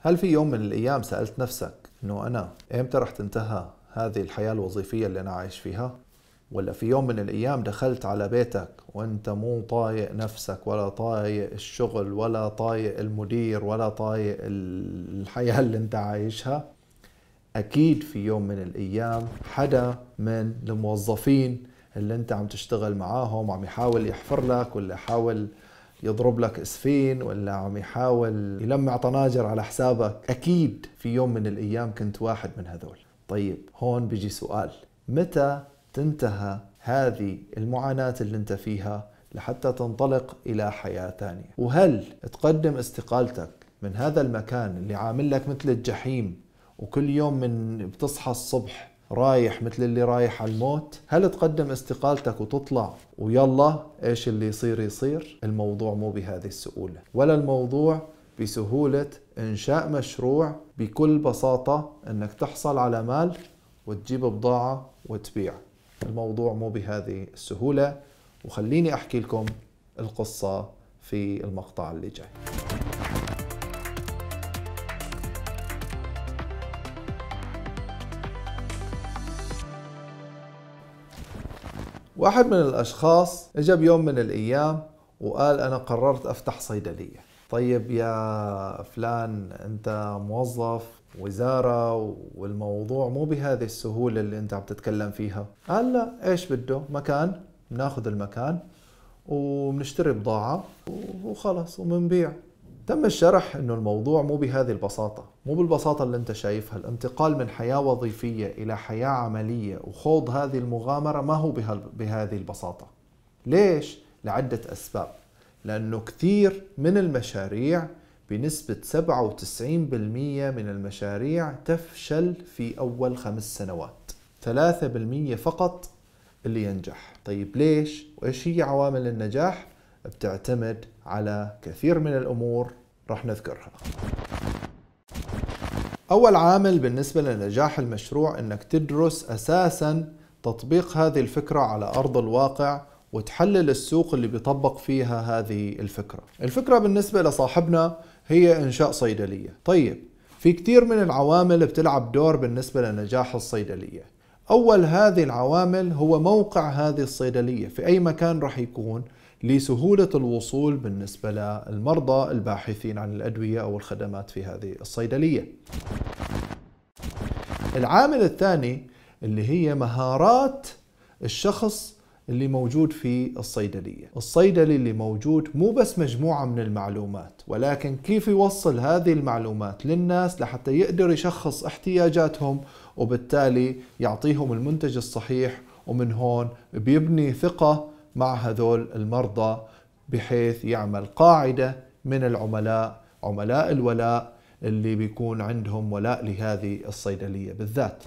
هل في يوم من الأيام سألت نفسك أنه أنا إمتى رح تنتهى هذه الحياة الوظيفية اللي أنا عايش فيها؟ ولا في يوم من الأيام دخلت على بيتك وأنت مو طايق نفسك ولا طايق الشغل ولا طايق المدير ولا طايق الحياة اللي أنت عايشها؟ أكيد في يوم من الأيام حدا من الموظفين اللي أنت عم تشتغل معاهم عم يحاول يحفر لك ولا يحاول يضرب لك اسفين ولا عم يحاول يلمع طناجر على حسابك اكيد في يوم من الايام كنت واحد من هذول طيب هون بيجي سؤال متى تنتهى هذه المعاناة اللي انت فيها لحتى تنطلق الى حياة ثانية وهل تقدم استقالتك من هذا المكان اللي عامل لك مثل الجحيم وكل يوم من بتصحى الصبح رايح مثل اللي رايح على الموت هل تقدم استقالتك وتطلع ويلا ايش اللي يصير يصير الموضوع مو بهذه السهولة ولا الموضوع بسهولة انشاء مشروع بكل بساطة انك تحصل على مال وتجيب بضاعة وتبيع الموضوع مو بهذه السهولة وخليني احكي لكم القصة في المقطع اللي جاي واحد من الأشخاص اجى بيوم من الأيام وقال أنا قررت أفتح صيدلية طيب يا فلان أنت موظف وزارة والموضوع مو بهذه السهولة اللي أنت عم تتكلم فيها قال لا إيش بده مكان بناخذ المكان وبنشتري بضاعة وخلص وبنبيع تم الشرح انه الموضوع مو بهذه البساطه مو بالبساطه اللي انت شايفها الانتقال من حياه وظيفيه الى حياه عمليه وخوض هذه المغامره ما هو بهذه البساطه ليش لعده اسباب لانه كثير من المشاريع بنسبة 97% من المشاريع تفشل في أول خمس سنوات 3% فقط اللي ينجح طيب ليش؟ وإيش هي عوامل النجاح؟ بتعتمد على كثير من الأمور رح نذكرها أول عامل بالنسبة لنجاح المشروع أنك تدرس أساساً تطبيق هذه الفكرة على أرض الواقع وتحلل السوق اللي بيطبق فيها هذه الفكرة الفكرة بالنسبة لصاحبنا هي إنشاء صيدلية طيب في كثير من العوامل بتلعب دور بالنسبة لنجاح الصيدلية أول هذه العوامل هو موقع هذه الصيدلية في أي مكان رح يكون لسهولة الوصول بالنسبة للمرضى الباحثين عن الأدوية أو الخدمات في هذه الصيدلية العامل الثاني اللي هي مهارات الشخص اللي موجود في الصيدلية الصيدلي اللي موجود مو بس مجموعة من المعلومات ولكن كيف يوصل هذه المعلومات للناس لحتى يقدر يشخص احتياجاتهم وبالتالي يعطيهم المنتج الصحيح ومن هون بيبني ثقة مع هذول المرضى بحيث يعمل قاعدة من العملاء عملاء الولاء اللي بيكون عندهم ولاء لهذه الصيدلية بالذات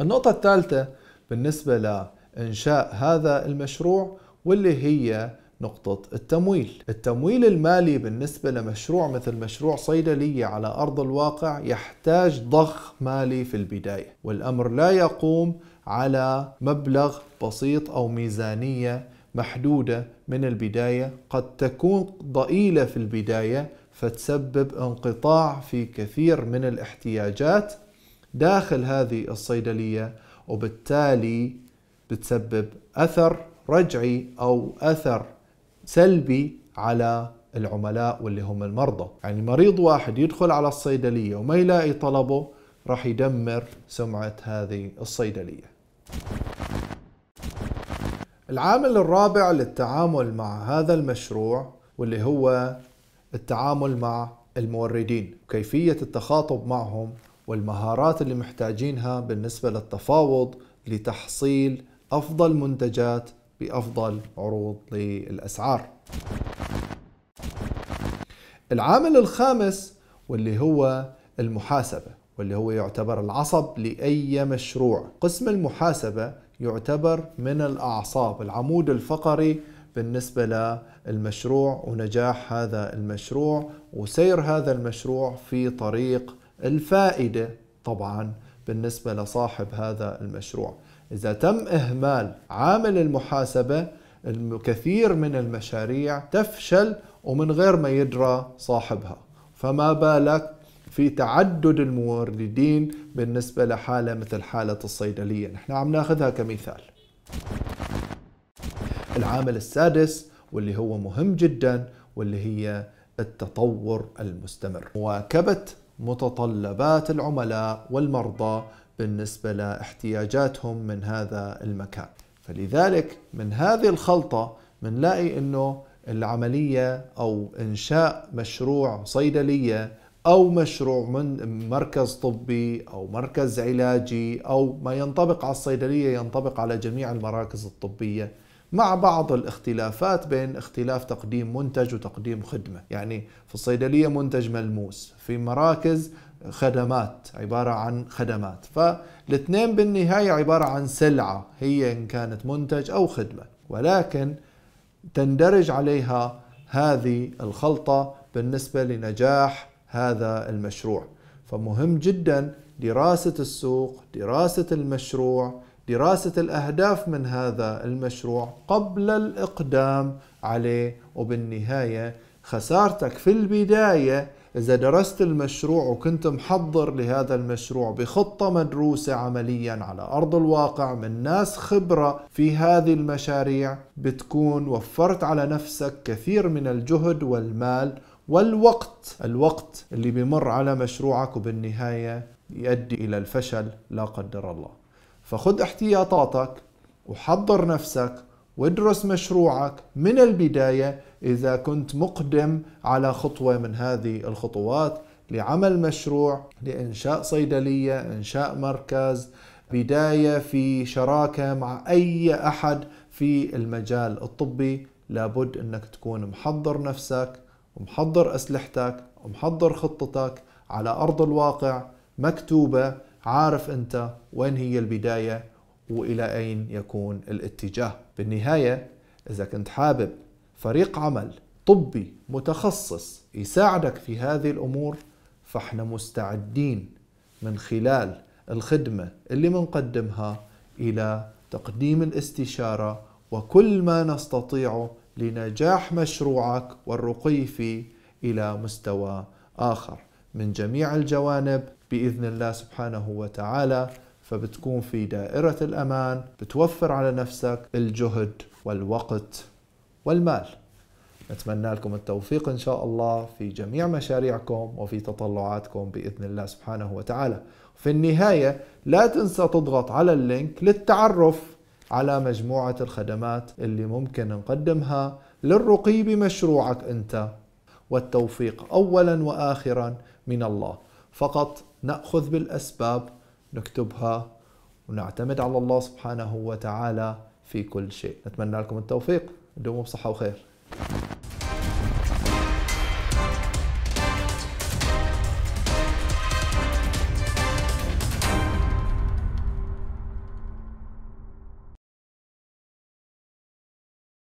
النقطة الثالثة بالنسبة لإنشاء هذا المشروع واللي هي نقطة التمويل التمويل المالي بالنسبة لمشروع مثل مشروع صيدلية على أرض الواقع يحتاج ضخ مالي في البداية والأمر لا يقوم على مبلغ بسيط أو ميزانية محدودة من البداية قد تكون ضئيلة في البداية فتسبب انقطاع في كثير من الاحتياجات داخل هذه الصيدلية وبالتالي بتسبب أثر رجعي أو أثر سلبي على العملاء واللي هم المرضى يعني مريض واحد يدخل على الصيدلية وما يلاقي طلبه راح يدمر سمعة هذه الصيدلية العامل الرابع للتعامل مع هذا المشروع واللي هو التعامل مع الموردين كيفية التخاطب معهم والمهارات اللي محتاجينها بالنسبة للتفاوض لتحصيل أفضل منتجات بأفضل عروض للأسعار العامل الخامس واللي هو المحاسبة واللي هو يعتبر العصب لأي مشروع قسم المحاسبة يعتبر من الأعصاب العمود الفقري بالنسبة للمشروع ونجاح هذا المشروع وسير هذا المشروع في طريق الفائدة طبعا بالنسبة لصاحب هذا المشروع إذا تم إهمال عامل المحاسبة الكثير من المشاريع تفشل ومن غير ما يدرى صاحبها فما بالك في تعدد الموردين بالنسبة لحالة مثل حالة الصيدلية نحن عم ناخذها كمثال العامل السادس واللي هو مهم جدا واللي هي التطور المستمر مواكبة متطلبات العملاء والمرضى بالنسبة لاحتياجاتهم من هذا المكان فلذلك من هذه الخلطة منلاقي أنه العملية أو إنشاء مشروع صيدلية أو مشروع من مركز طبي أو مركز علاجي أو ما ينطبق على الصيدلية ينطبق على جميع المراكز الطبية مع بعض الاختلافات بين اختلاف تقديم منتج وتقديم خدمة يعني في الصيدلية منتج ملموس في مراكز خدمات عبارة عن خدمات فالاثنين بالنهاية عبارة عن سلعة هي إن كانت منتج أو خدمة ولكن تندرج عليها هذه الخلطة بالنسبة لنجاح هذا المشروع فمهم جدا دراسة السوق دراسة المشروع دراسة الأهداف من هذا المشروع قبل الإقدام عليه وبالنهاية خسارتك في البداية إذا درست المشروع وكنت محضر لهذا المشروع بخطة مدروسة عمليا على أرض الواقع من ناس خبرة في هذه المشاريع بتكون وفرت على نفسك كثير من الجهد والمال والوقت الوقت اللي بيمر على مشروعك وبالنهاية يؤدي إلى الفشل لا قدر الله فخذ احتياطاتك وحضر نفسك وادرس مشروعك من البداية إذا كنت مقدم على خطوة من هذه الخطوات لعمل مشروع لإنشاء صيدلية إنشاء مركز بداية في شراكة مع أي أحد في المجال الطبي لابد أنك تكون محضر نفسك محضر أسلحتك محضر خطتك على أرض الواقع مكتوبة عارف أنت وين هي البداية وإلى أين يكون الاتجاه بالنهاية إذا كنت حابب فريق عمل طبي متخصص يساعدك في هذه الأمور فاحنا مستعدين من خلال الخدمة اللي منقدمها إلى تقديم الاستشارة وكل ما نستطيعه لنجاح مشروعك والرقي فيه الى مستوى اخر من جميع الجوانب باذن الله سبحانه وتعالى فبتكون في دائره الامان بتوفر على نفسك الجهد والوقت والمال نتمنى لكم التوفيق إن شاء الله في جميع مشاريعكم وفي تطلعاتكم بإذن الله سبحانه وتعالى في النهاية لا تنسى تضغط على اللينك للتعرف على مجموعة الخدمات اللي ممكن نقدمها للرقي بمشروعك أنت والتوفيق أولا وآخرا من الله فقط نأخذ بالأسباب نكتبها ونعتمد على الله سبحانه وتعالى في كل شيء نتمنى لكم التوفيق دوموا بصحة وخير